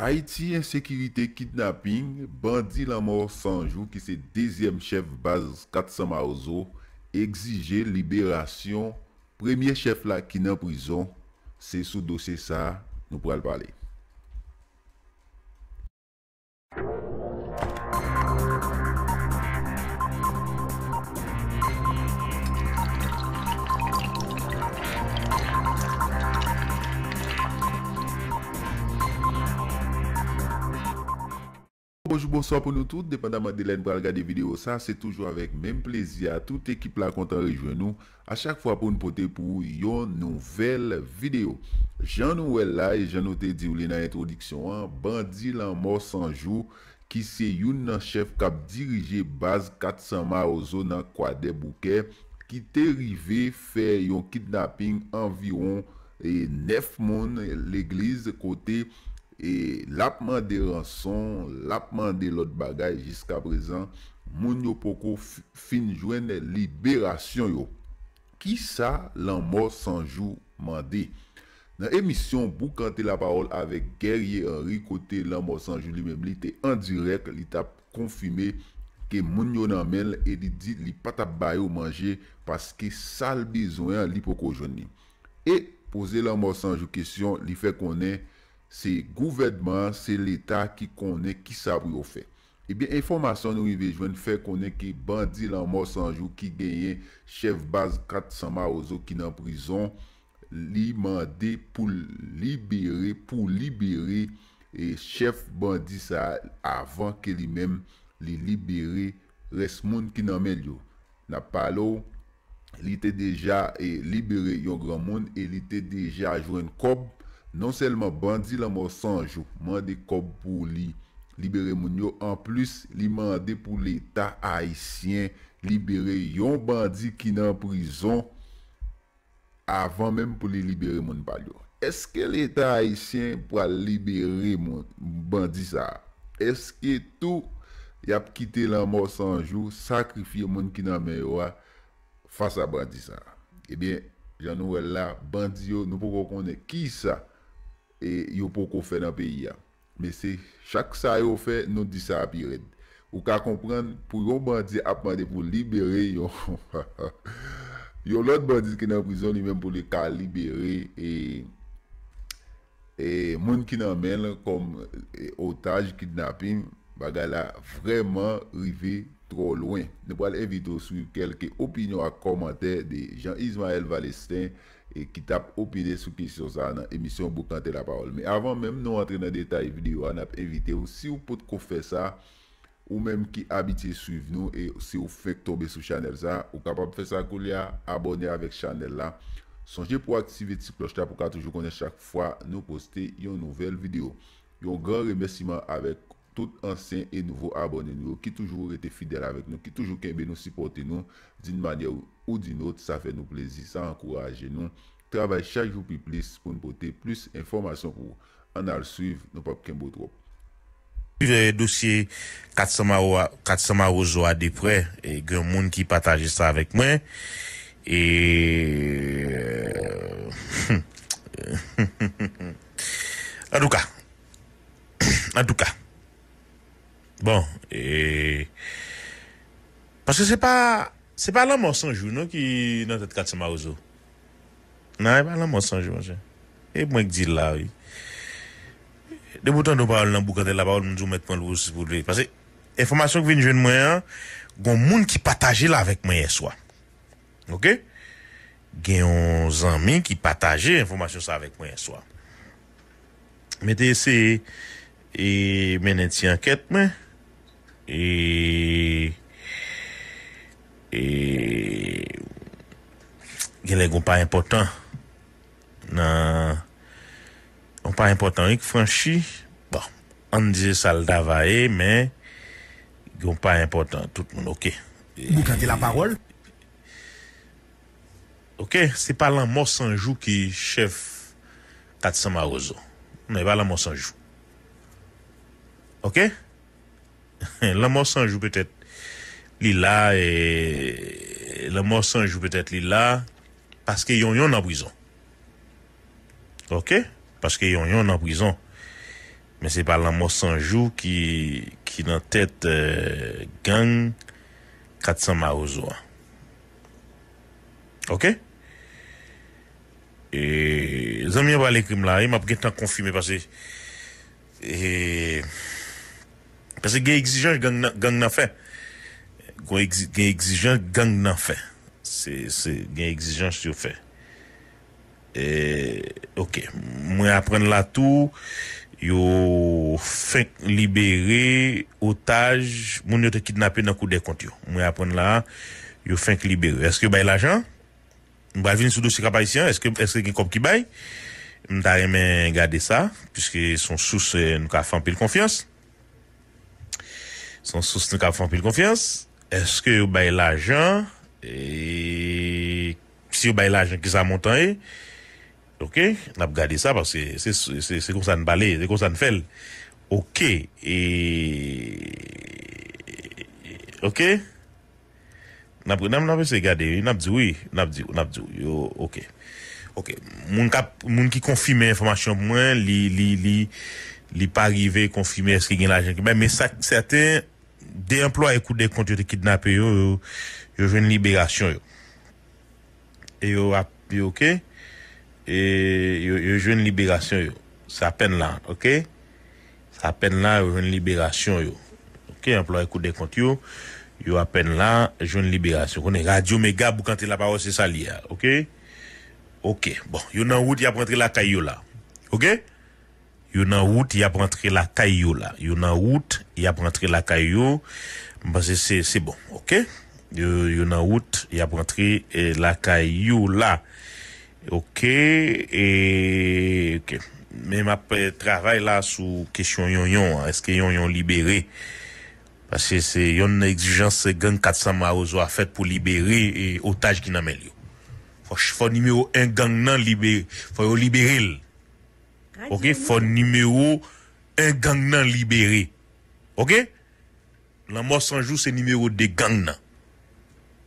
Haitien sekirite kidnapping bandi la mor sanjou ki se dezyem chef baz 400 marzo exige liberasyon premye chef la ki nan prison se sou dosye sa nou pral pale. Bonsoir pou nou tout, depandaman de lèn pral gade video sa, se toujou avèk mèm plezi a tout ekip la kontan rejwen nou A chak fwa pou nou pote pou yon nouvel video Jan nou wèl la e jan nou te di ou lè nan introduksyon an Bandi lan mor sanjou ki se yon nan chef kap dirije baz 400 ma ozo nan kwa de bouke Ki te rive fè yon kidnapping anviron nef moun l'eglise kote E lapman de ranson, lapman de lot bagay jiska prezan, moun yo poko finjwen liberasyon yo. Ki sa lanmorsanjou mandi? Nan emisyon, bou kante la parol avek gerye enri kote lanmorsanjou li menm li te andirek, li tap konfime ke moun yo nanmen e li di li pata bayo manje paske sal bizwen li poko jouni. E pose lanmorsanjou kesyon, li fe konen... Se gouvedman, se l'Etat ki konen ki sa wyo fe Ebyen, eh informasyon nou yon vejwen Fe konen ki bandi lan mò sanjou ki genyen Chef Baz Kat Samaozo ki nan prizon Li mande pou libere, pou libere Chef bandi sa avan ke li men Li libere res moun ki nan men yo Na palo, li te deja libere yon gran moun E li te deja jwen kob Non selman bandi la mor sanjou, mande kob pou li libere moun yo. An plus, li mande pou l'Etat Haitien libere yon bandi ki nan prizon avan menm pou li libere moun balyo. Eske l'Etat Haitien pou a libere moun bandi sa? Eske tou yap kite la mor sanjou, sakrifye moun ki nan menyo a fasa bandi sa? Ebyen, jan nou el la bandi yo nou pou konen ki sa? E yo pou kou fe nan peyi ya. Me se chak sa yo fe, nou di sa api red. Ou ka kompren, pou yo bandi apmande pou libere yo. Yo lot bandi ki nan prizon li men pou li ka libere. E, e moun ki nan men kom e, otaj kidnapim, bagala vreman rive tro loin. Ne pou al evito swi kelke opinyon ak komante de Jean-Ismael Valestin. e ki tap ou pide sou pisyon sa nan emisyon bou kante la parol. Me avan menm nou antre nan detay videyo an ap evite ou si ou pot kou fe sa ou menm ki abite suiv nou e si ou fe k tombe sou chanel sa ou kapap fe sa kou li a abone avèk chanel la. Sonje pou aktive ti ploshta pou ka toujou konen chak fwa nou poste yon nouvel videyo. Yon gran remesiman avèk. anseyn e nouvo abonen nou, ki toujou ou ete fidel avek nou, ki toujou kembe nou sipote nou, din manye ou din not, sa fe nou plezi, sa ankoraje nou, trabay chak jou pi plis pou nou pote plus informasyon pou an al suiv nou papke kembo drop Pive dosye katsama ou zo a depre e gen moun ki pataje sa avek mwen eee euh, he he he he an tou ka an tou ka Bon, e... Paske se pa... Se pa la monsanjou, nou ki... Nan tet kat se ma ouzo. Nan, e pa la monsanjou, monsanjou. E mwenk di la, oui. De boutan nou pa oul nan boukante la pa oul, mounzou mwenk pon louz si pou lwe. Paske, enfomasyon ki vin jen mwen, goun moun ki pataje la vek mwenye swa. Ok? Gen yon zanmen ki pataje enfomasyon sa vek mwenye swa. Mwen te ese, e menen ti anket mwen, Gye le goun pa impotant Nan Goun pa impotant yik franshi Bon An diye sal dava e men Goun pa impotant tout moun ok Goun kante la parol Ok Se pa lan monsanjou ki chef Tatsama Ozo Nan e ba lan monsanjou Ok Ok La mò sanjou pètèt li la e... La mò sanjou pètèt li la paske yon yon nan brison. Ok? Paske yon yon nan brison. Men se pa la mò sanjou ki... ki nan tèt euh, gang katsan ma ouzo. Ok? E... Zanmye pa le krim la e, ma pou getan konfime pasè. E... Pese genye egzijans genye nan fe. Genye egzijans genye nan fe. Se genye egzijans yo fe. Ok. Mwen apren la tou. Yo feng libere. Otaj. Mwen yo te kidnape nan kou dek kont yo. Mwen apren la. Yo feng libere. Eske bay la jan? Mwen avine sou dosi kapay siyan? Eske genye kom ki bay? Mwen ta remen gade sa. Piske son sous euh, nou ka fampil konfians. Sonsou stin kap fon pil konfiyans. Eske yo bay l ajan. Eee. Si yo bay l ajan ki sa montan e. Ok. Nap gade sa. Se kon sa n bali. Se kon sa n fel. Ok. Eee. Ok. Nap gade. Nap diwi. Nap diwi. Nap diwi. Ok. Ok. Moun ki konfime informasyon pou mwen. Li. Li. Li. Li pa rive konfime eske gen l ajan ki bay. Me saten. Dè emplo a ekoute de kont yo te kidnap yo, yo jwen liberasyon yo. E yo ap, yo ok, yo jwen liberasyon yo. Sa pen lan, ok? Sa pen lan, yo jwen liberasyon yo. Ok, emplo a ekoute de kont yo, yo ap pen lan, yo jwen liberasyon yo. Kone, radio me gabou kante la paro se sali ya, ok? Ok, bon, yo nan wout ya prente la kayo la, ok? yon en route y a rentré la caillou là yon en route y a rentré la caillou bah c'est c'est bon OK yon en route y a rentré eh, la caillou là OK et OK mais ma travail là sous question yon yon hein. est-ce que yon yon libéré parce que c'est une exigence gang 400 maozo a fait pour libérer et otage qui n'a faut numéro un gang non libéré faut libérer Fon nimeyo un gang nan libere. Ok? La mò sanjou se nimeyo de gang nan.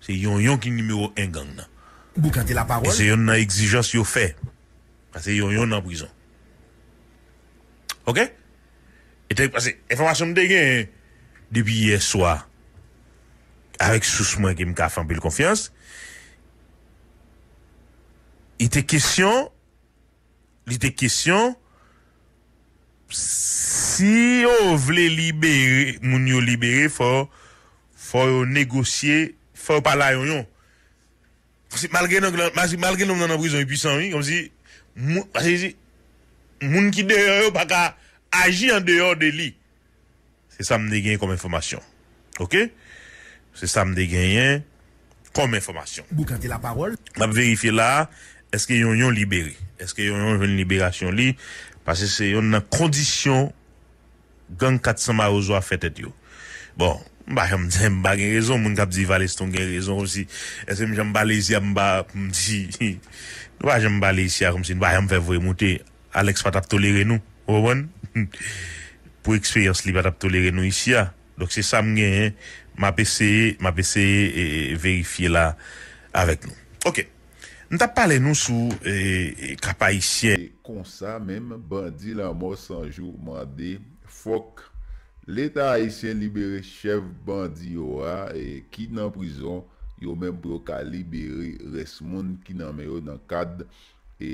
Se yon yon ki nimeyo un gang nan. Bukante la parol. E se yon nan exijans yo fe. Se yon yon nan prizon. Ok? E te pase, informasyon mde gen debi yè swa avèk sous mwen ke mka fan bel konfiyans. I te kesyon li te kesyon Si yon vle libere, moun yon libere, fò, fò yon negosye, fò yon pala yon yon. Mal gen yon nan anbrison yon pwisan yon, moun ki deyo yon pa ka aji an deyo de li. Se sa m degenye kom informasyon. Ok? Se sa m degenye kom informasyon. Bou kante la parol. M ap verife la, eske yon yon libere. Eske yon yon ven liberasyon li... Pase se yon nan kondisyon gen kat sa ma ouzo a fetet yo. Bon, mba jen mba gen rezon. Mwen kap di vales ton gen rezon osi. Ese m jen mba leisyan mba mdi. Mba jen mba leisyan komsi. Mba jen mbe vwe mwote. Alex patap tolere nou. Owen. Pou eksperyans li patap tolere nou isya. Dok se sa m gen. Eh, ma pese, ma pese eh, eh, verifi la avek nou. Ok. Ok. Nta pale nou sou e, e, kapayisyen. E Kon sa menm, bandi la mò sanjou mande, fok. Le ta ayisyen libere chev bandi yo a, ki nan prizon, yo menm bloka libere res moun ki nan mèyo nan kad. E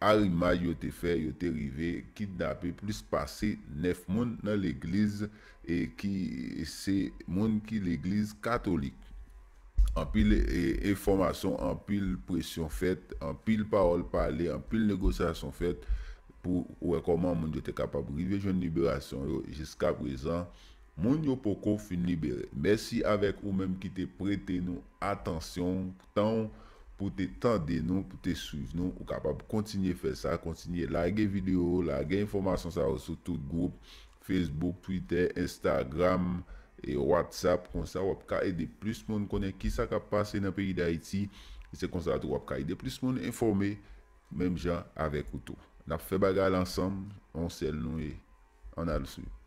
harima yo te fè, yo te rive, ki da pe plus pase nef moun nan l'egliz, ki se moun ki l'egliz katolik. anpil informasyon, anpil presyon fèt, anpil parol pale, anpil negosyasyon fèt pou wèkoman moun yo te kapab rive joun liberasyon yo jiska prezan. Moun yo pou kon fin liberè. Mèsi avèk ou mèm ki te prete nou, atansyon, tan pou te tande nou, pou te suive nou, ou kapab kontinye fè sa, kontinye lage video, lage informasyon sa wè sou tout group, Facebook, Twitter, Instagram. E WhatsApp konsa wap ka ede plis moun konen kisa ka pase nan peyi da iti. E se konsa wap ka ede plis moun informe, menm jan avek ou tou. Nap fe bagal ansam, onsel nou e. An al sou.